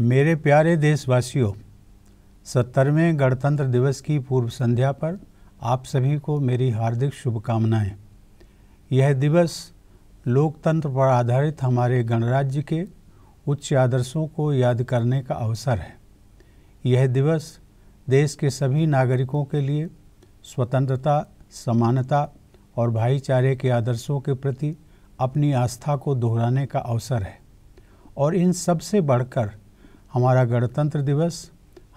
मेरे प्यारे देशवासियों सत्तरवें गणतंत्र दिवस की पूर्व संध्या पर आप सभी को मेरी हार्दिक शुभकामनाएं यह दिवस लोकतंत्र पर आधारित हमारे गणराज्य के उच्च आदर्शों को याद करने का अवसर है यह दिवस देश के सभी नागरिकों के लिए स्वतंत्रता समानता और भाईचारे के आदर्शों के प्रति अपनी आस्था को दोहराने का अवसर है और इन सबसे बढ़कर हमारा गणतंत्र दिवस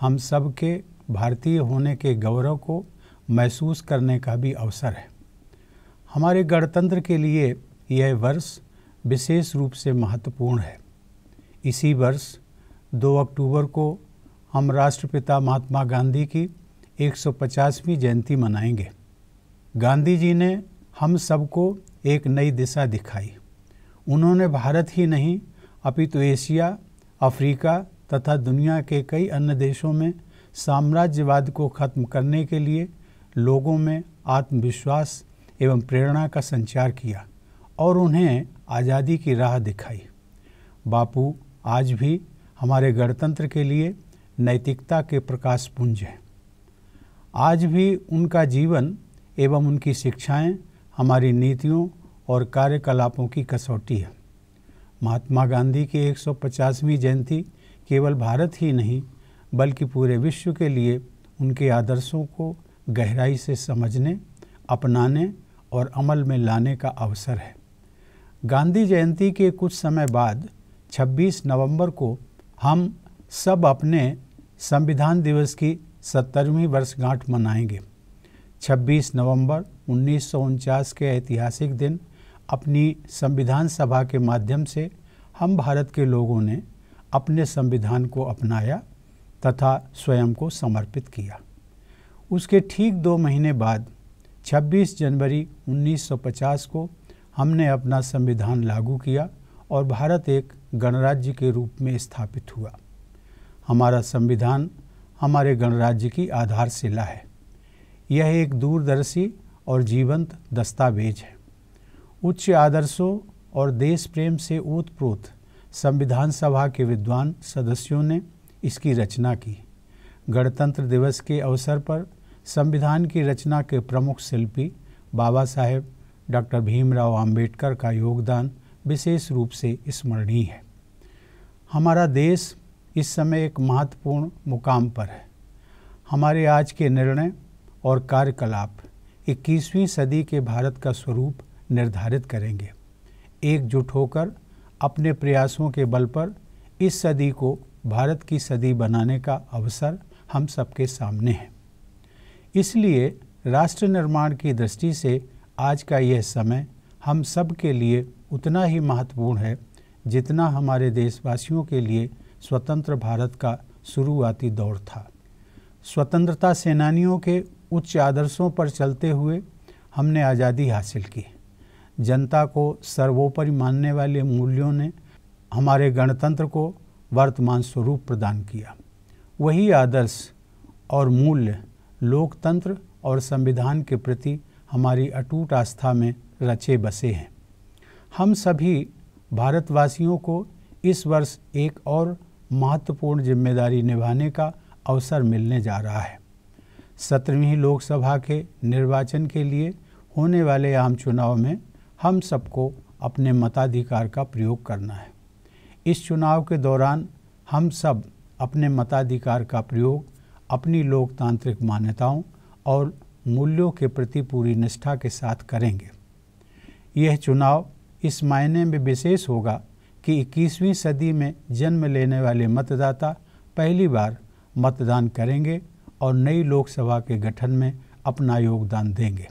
हम सब के भारतीय होने के गौरव को महसूस करने का भी अवसर है हमारे गणतंत्र के लिए यह वर्ष विशेष रूप से महत्वपूर्ण है इसी वर्ष 2 अक्टूबर को हम राष्ट्रपिता महात्मा गांधी की 150वीं जयंती मनाएंगे गांधी जी ने हम सबको एक नई दिशा दिखाई उन्होंने भारत ही नहीं अपितु तो एशिया अफ्रीका तथा दुनिया के कई अन्य देशों में साम्राज्यवाद को खत्म करने के लिए लोगों में आत्मविश्वास एवं प्रेरणा का संचार किया और उन्हें आज़ादी की राह दिखाई बापू आज भी हमारे गणतंत्र के लिए नैतिकता के प्रकाश पुंज हैं आज भी उनका जीवन एवं उनकी शिक्षाएं हमारी नीतियों और कार्यकलापों की कसौटी है महात्मा गांधी की 150वीं जयंती केवल भारत ही नहीं बल्कि पूरे विश्व के लिए उनके आदर्शों को गहराई से समझने अपनाने और अमल में लाने का अवसर है गांधी जयंती के कुछ समय बाद 26 नवंबर को हम सब अपने संविधान दिवस की सत्तरवीं वर्षगांठ मनाएंगे 26 नवंबर उन्नीस के ऐतिहासिक दिन अपनी संविधान सभा के माध्यम से हम भारत के लोगों ने अपने संविधान को अपनाया तथा स्वयं को समर्पित किया उसके ठीक दो महीने बाद 26 जनवरी 1950 को हमने अपना संविधान लागू किया और भारत एक गणराज्य के रूप में स्थापित हुआ हमारा संविधान हमारे गणराज्य की आधारशिला है यह एक दूरदर्शी और जीवंत दस्तावेज है उच्च आदर्शों और देश प्रेम से ओतप्रोत संविधान सभा के विद्वान सदस्यों ने इसकी रचना की गणतंत्र दिवस के अवसर पर संविधान की रचना के प्रमुख शिल्पी बाबा साहेब डॉक्टर भीमराव आम्बेडकर का योगदान विशेष रूप से स्मरणीय है हमारा देश इस समय एक महत्वपूर्ण मुकाम पर है हमारे आज के निर्णय और कार्यकलाप 21वीं सदी के भारत का स्वरूप निर्धारित करेंगे एकजुट होकर अपने प्रयासों के बल पर इस सदी को भारत की सदी बनाने का अवसर हम सबके सामने है इसलिए राष्ट्र निर्माण की दृष्टि से आज का यह समय हम सब के लिए उतना ही महत्वपूर्ण है जितना हमारे देशवासियों के लिए स्वतंत्र भारत का शुरुआती दौर था स्वतंत्रता सेनानियों के उच्च आदर्शों पर चलते हुए हमने आज़ादी हासिल की जनता को सर्वोपरि मानने वाले मूल्यों ने हमारे गणतंत्र को वर्तमान स्वरूप प्रदान किया वही आदर्श और मूल्य लोकतंत्र और संविधान के प्रति हमारी अटूट आस्था में रचे बसे हैं हम सभी भारतवासियों को इस वर्ष एक और महत्वपूर्ण जिम्मेदारी निभाने का अवसर मिलने जा रहा है सत्रहवीं लोकसभा के निर्वाचन के लिए होने वाले आम चुनाव में हम सबको अपने मताधिकार का प्रयोग करना है इस चुनाव के दौरान हम सब अपने मताधिकार का प्रयोग अपनी लोकतांत्रिक मान्यताओं और मूल्यों के प्रति पूरी निष्ठा के साथ करेंगे यह चुनाव इस मायने में विशेष होगा कि 21वीं सदी में जन्म लेने वाले मतदाता पहली बार मतदान करेंगे और नई लोकसभा के गठन में अपना योगदान देंगे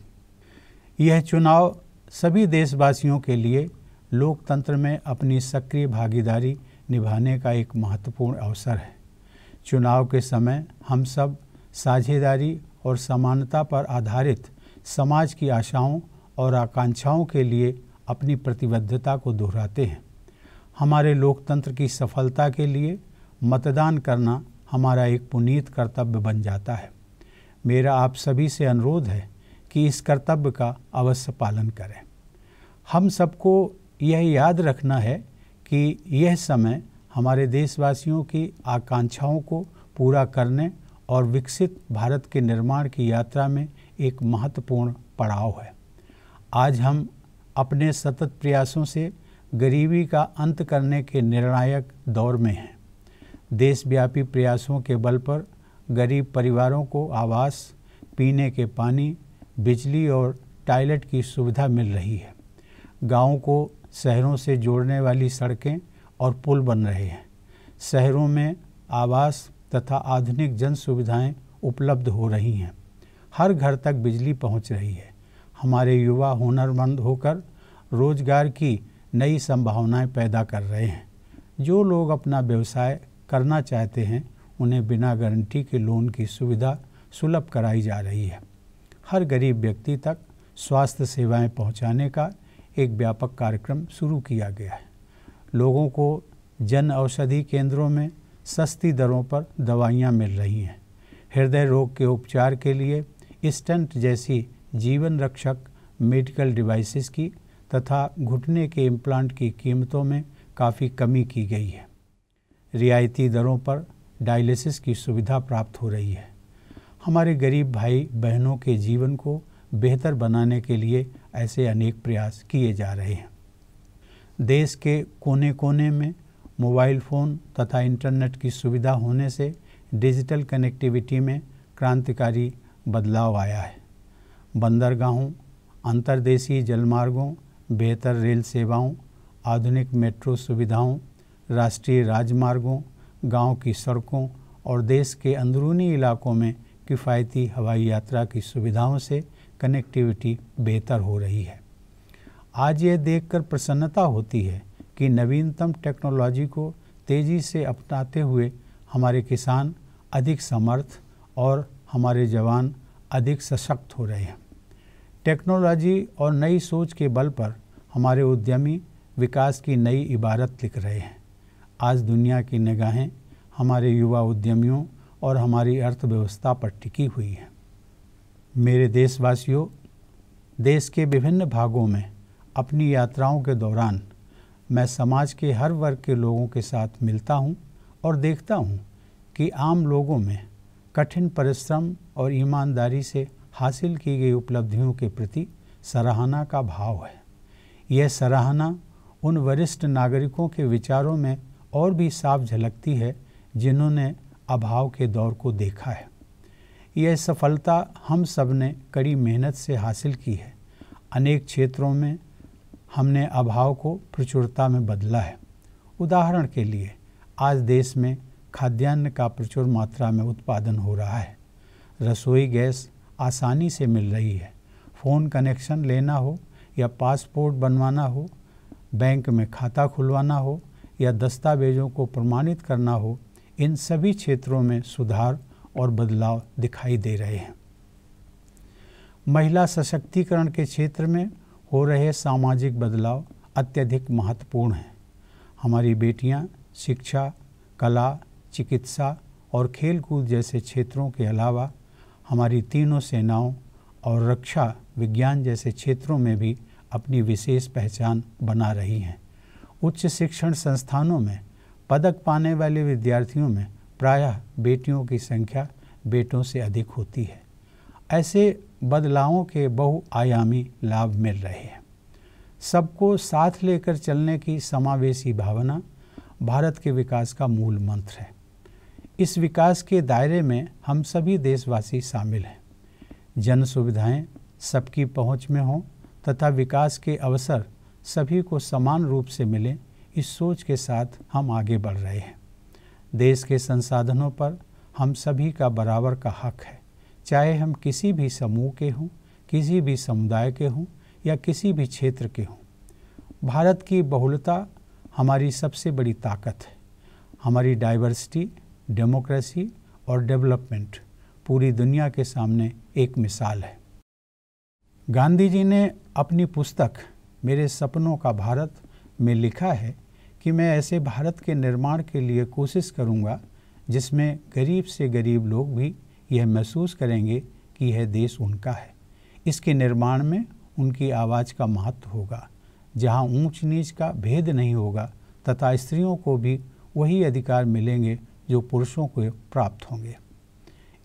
यह चुनाव सभी देशवासियों के लिए लोकतंत्र में अपनी सक्रिय भागीदारी निभाने का एक महत्वपूर्ण अवसर है चुनाव के समय हम सब साझेदारी और समानता पर आधारित समाज की आशाओं और आकांक्षाओं के लिए अपनी प्रतिबद्धता को दोहराते हैं हमारे लोकतंत्र की सफलता के लिए मतदान करना हमारा एक पुनीत कर्तव्य बन जाता है मेरा आप सभी से अनुरोध है कि इस कर्तव्य का अवश्य पालन करें हम सबको यह याद रखना है कि यह समय हमारे देशवासियों की आकांक्षाओं को पूरा करने और विकसित भारत के निर्माण की यात्रा में एक महत्वपूर्ण पड़ाव है आज हम अपने सतत प्रयासों से गरीबी का अंत करने के निर्णायक दौर में हैं देशव्यापी प्रयासों के बल पर गरीब परिवारों को आवास पीने के पानी बिजली और टॉयलेट की सुविधा मिल रही है गाँव को शहरों से जोड़ने वाली सड़कें और पुल बन रहे हैं शहरों में आवास तथा आधुनिक जन सुविधाएँ उपलब्ध हो रही हैं हर घर तक बिजली पहुंच रही है हमारे युवा हुनरमंद होकर रोजगार की नई संभावनाएं पैदा कर रहे हैं जो लोग अपना व्यवसाय करना चाहते हैं उन्हें बिना गारंटी के लोन की सुविधा सुलभ कराई जा रही है हर गरीब व्यक्ति तक स्वास्थ्य सेवाएं पहुंचाने का एक व्यापक कार्यक्रम शुरू किया गया है लोगों को जन औषधि केंद्रों में सस्ती दरों पर दवाइयाँ मिल रही हैं हृदय रोग के उपचार के लिए स्टंट जैसी जीवन रक्षक मेडिकल डिवाइसेस की तथा घुटने के इम्प्लांट की कीमतों में काफ़ी कमी की गई है रियायती दरों पर डायलिसिस की सुविधा प्राप्त हो रही है हमारे गरीब भाई बहनों के जीवन को बेहतर बनाने के लिए ऐसे अनेक प्रयास किए जा रहे हैं देश के कोने कोने में मोबाइल फ़ोन तथा इंटरनेट की सुविधा होने से डिजिटल कनेक्टिविटी में क्रांतिकारी बदलाव आया है बंदरगाहों अंतर्देशीय जलमार्गों बेहतर रेल सेवाओं आधुनिक मेट्रो सुविधाओं राष्ट्रीय राजमार्गों गांव की सड़कों और देश के अंदरूनी इलाकों में किफ़ायती हवाई यात्रा की सुविधाओं से कनेक्टिविटी बेहतर हो रही है आज यह देखकर प्रसन्नता होती है कि नवीनतम टेक्नोलॉजी को तेज़ी से अपनाते हुए हमारे किसान अधिक समर्थ और हमारे जवान अधिक सशक्त हो रहे हैं टेक्नोलॉजी और नई सोच के बल पर हमारे उद्यमी विकास की नई इबारत लिख रहे हैं आज दुनिया की निगाहें हमारे युवा उद्यमियों और हमारी अर्थव्यवस्था पर टिकी हुई है मेरे देशवासियों देश के विभिन्न भागों में अपनी यात्राओं के दौरान मैं समाज के हर वर्ग के लोगों के साथ मिलता हूँ और देखता हूँ कि आम लोगों में कठिन परिश्रम और ईमानदारी से हासिल की गई उपलब्धियों के प्रति सराहना का भाव है यह सराहना उन वरिष्ठ नागरिकों के विचारों में और भी साफ झलकती है जिन्होंने अभाव के दौर को देखा है यह सफलता हम सब ने कड़ी मेहनत से हासिल की है अनेक क्षेत्रों में हमने अभाव को प्रचुरता में बदला है उदाहरण के लिए आज देश में खाद्यान्न का प्रचुर मात्रा में उत्पादन हो रहा है रसोई गैस आसानी से मिल रही है फ़ोन कनेक्शन लेना हो या पासपोर्ट बनवाना हो बैंक में खाता खुलवाना हो या दस्तावेज़ों को प्रमाणित करना हो इन सभी क्षेत्रों में सुधार और बदलाव दिखाई दे रहे हैं महिला सशक्तिकरण के क्षेत्र में हो रहे सामाजिक बदलाव अत्यधिक महत्वपूर्ण हैं हमारी बेटियां शिक्षा कला चिकित्सा और खेलकूद जैसे क्षेत्रों के अलावा हमारी तीनों सेनाओं और रक्षा विज्ञान जैसे क्षेत्रों में भी अपनी विशेष पहचान बना रही हैं उच्च शिक्षण संस्थानों में पदक पाने वाले विद्यार्थियों में प्रायः बेटियों की संख्या बेटों से अधिक होती है ऐसे बदलावों के बहुआयामी लाभ मिल रहे हैं सबको साथ लेकर चलने की समावेशी भावना भारत के विकास का मूल मंत्र है इस विकास के दायरे में हम सभी देशवासी शामिल हैं जन सुविधाएँ सबकी पहुँच में हों तथा विकास के अवसर सभी को समान रूप से मिलें इस सोच के साथ हम आगे बढ़ रहे हैं देश के संसाधनों पर हम सभी का बराबर का हक है चाहे हम किसी भी समूह के हों किसी भी समुदाय के हों या किसी भी क्षेत्र के हों भारत की बहुलता हमारी सबसे बड़ी ताकत है हमारी डाइवर्सिटी डेमोक्रेसी और डेवलपमेंट पूरी दुनिया के सामने एक मिसाल है गांधी जी ने अपनी पुस्तक मेरे सपनों का भारत में लिखा है कि मैं ऐसे भारत के निर्माण के लिए कोशिश करूँगा जिसमें गरीब से गरीब लोग भी यह महसूस करेंगे कि यह देश उनका है इसके निर्माण में उनकी आवाज़ का महत्व होगा जहाँ ऊंच नीच का भेद नहीं होगा तथा स्त्रियों को भी वही अधिकार मिलेंगे जो पुरुषों को प्राप्त होंगे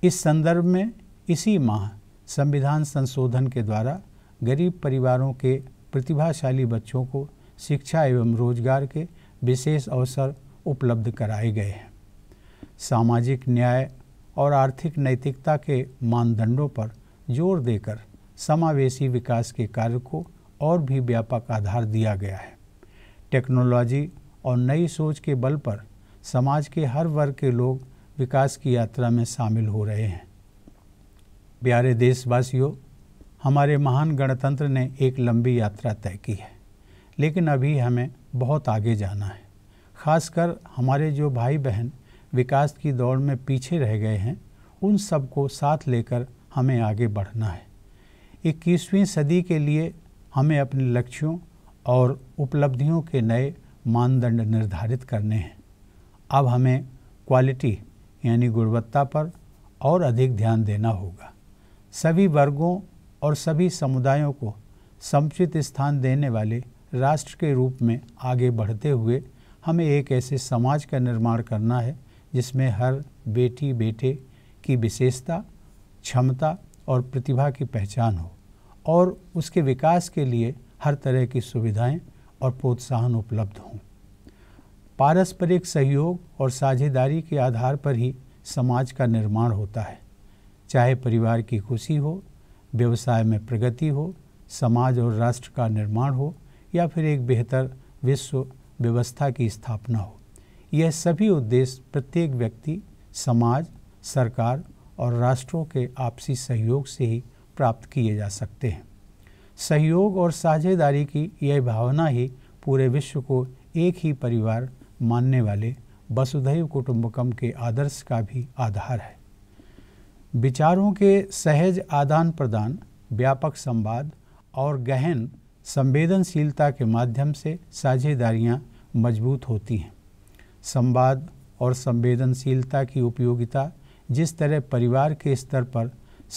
इस संदर्भ में इसी माह संविधान संशोधन के द्वारा गरीब परिवारों के प्रतिभाशाली बच्चों को शिक्षा एवं रोजगार के विशेष अवसर उपलब्ध कराए गए हैं सामाजिक न्याय और आर्थिक नैतिकता के मानदंडों पर जोर देकर समावेशी विकास के कार्य को और भी व्यापक आधार दिया गया है टेक्नोलॉजी और नई सोच के बल पर समाज के हर वर्ग के लोग विकास की यात्रा में शामिल हो रहे हैं प्यारे देशवासियों हमारे महान गणतंत्र ने एक लंबी यात्रा तय की है लेकिन अभी हमें बहुत आगे जाना है खासकर हमारे जो भाई बहन विकास की दौड़ में पीछे रह गए हैं उन सबको साथ लेकर हमें आगे बढ़ना है इक्कीसवीं सदी के लिए हमें अपने लक्ष्यों और उपलब्धियों के नए मानदंड निर्धारित करने हैं अब हमें क्वालिटी यानी गुणवत्ता पर और अधिक ध्यान देना होगा सभी वर्गों और सभी समुदायों को समुचित स्थान देने वाले राष्ट्र के रूप में आगे बढ़ते हुए हमें एक ऐसे समाज का निर्माण करना है जिसमें हर बेटी बेटे की विशेषता क्षमता और प्रतिभा की पहचान हो और उसके विकास के लिए हर तरह की सुविधाएं और प्रोत्साहन उपलब्ध हों पारस्परिक सहयोग और साझेदारी के आधार पर ही समाज का निर्माण होता है चाहे परिवार की खुशी हो व्यवसाय में प्रगति हो समाज और राष्ट्र का निर्माण हो या फिर एक बेहतर विश्व व्यवस्था की स्थापना हो यह सभी उद्देश्य प्रत्येक व्यक्ति समाज सरकार और राष्ट्रों के आपसी सहयोग से ही प्राप्त किए जा सकते हैं सहयोग और साझेदारी की यह भावना ही पूरे विश्व को एक ही परिवार मानने वाले वसुधैव कुटुंबकम के आदर्श का भी आधार है विचारों के सहज आदान प्रदान व्यापक संवाद और गहन संवेदनशीलता के माध्यम से साझेदारियां मजबूत होती हैं संवाद और संवेदनशीलता की उपयोगिता जिस तरह परिवार के स्तर पर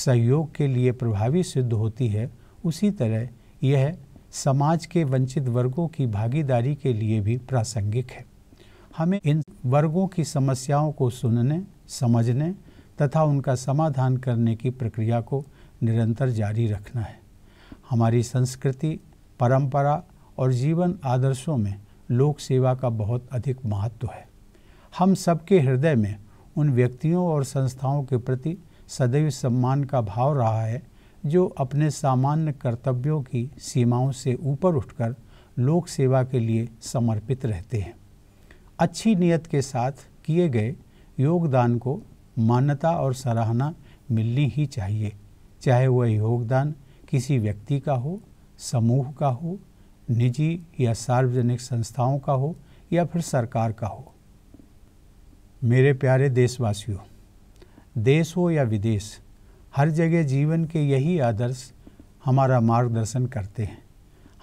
सहयोग के लिए प्रभावी सिद्ध होती है उसी तरह यह समाज के वंचित वर्गों की भागीदारी के लिए भी प्रासंगिक है हमें इन वर्गों की समस्याओं को सुनने समझने तथा उनका समाधान करने की प्रक्रिया को निरंतर जारी रखना है हमारी संस्कृति परंपरा और जीवन आदर्शों में लोक सेवा का बहुत अधिक महत्व है हम सबके हृदय में उन व्यक्तियों और संस्थाओं के प्रति सदैव सम्मान का भाव रहा है जो अपने सामान्य कर्तव्यों की सीमाओं से ऊपर उठकर लोक सेवा के लिए समर्पित रहते हैं अच्छी नियत के साथ किए गए योगदान को मान्यता और सराहना मिलनी ही चाहिए चाहे वह योगदान किसी व्यक्ति का हो समूह का हो निजी या सार्वजनिक संस्थाओं का हो या फिर सरकार का हो मेरे प्यारे देशवासियों देश हो या विदेश हर जगह जीवन के यही आदर्श हमारा मार्गदर्शन करते हैं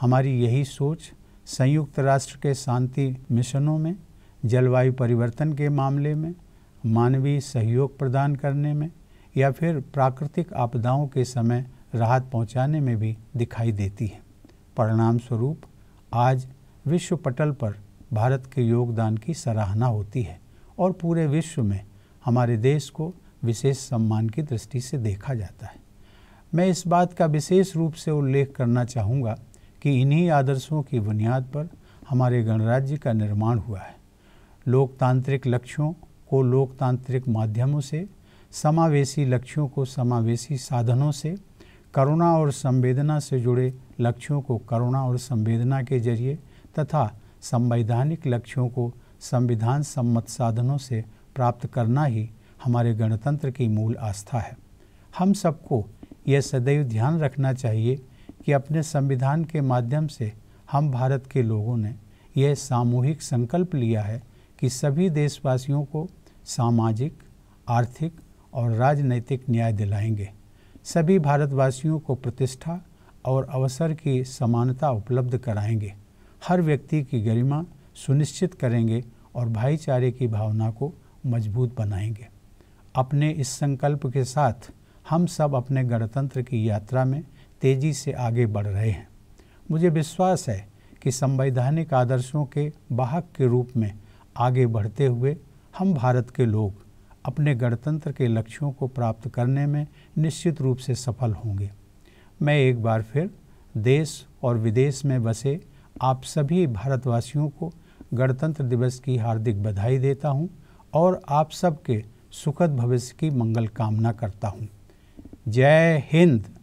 हमारी यही सोच संयुक्त राष्ट्र के शांति मिशनों में जलवायु परिवर्तन के मामले में मानवीय सहयोग प्रदान करने में या फिर प्राकृतिक आपदाओं के समय राहत पहुंचाने में भी दिखाई देती है परिणाम स्वरूप आज विश्व पटल पर भारत के योगदान की सराहना होती है और पूरे विश्व में हमारे देश को विशेष सम्मान की दृष्टि से देखा जाता है मैं इस बात का विशेष रूप से उल्लेख करना चाहूँगा कि इन्हीं आदर्शों की बुनियाद पर हमारे गणराज्य का निर्माण हुआ है लोकतांत्रिक लक्ष्यों को लोकतांत्रिक माध्यमों से समावेशी लक्ष्यों को समावेशी साधनों से करुणा और संवेदना से जुड़े लक्ष्यों को करुणा और संवेदना के जरिए तथा संवैधानिक लक्ष्यों को संविधान सम्मत साधनों से प्राप्त करना ही हमारे गणतंत्र की मूल आस्था है हम सबको यह सदैव ध्यान रखना चाहिए कि अपने संविधान के माध्यम से हम भारत के लोगों ने यह सामूहिक संकल्प लिया है कि सभी देशवासियों को सामाजिक आर्थिक और राजनैतिक न्याय दिलाएंगे सभी भारतवासियों को प्रतिष्ठा और अवसर की समानता उपलब्ध कराएंगे हर व्यक्ति की गरिमा सुनिश्चित करेंगे और भाईचारे की भावना को मजबूत बनाएंगे अपने इस संकल्प के साथ हम सब अपने गणतंत्र की यात्रा में तेज़ी से आगे बढ़ रहे हैं मुझे विश्वास है कि संवैधानिक आदर्शों के वाहक के रूप में आगे बढ़ते हुए हम भारत के लोग अपने गणतंत्र के लक्ष्यों को प्राप्त करने में निश्चित रूप से सफल होंगे मैं एक बार फिर देश और विदेश में बसे आप सभी भारतवासियों को गणतंत्र दिवस की हार्दिक बधाई देता हूं और आप सबके सुखद भविष्य की मंगल कामना करता हूं जय हिंद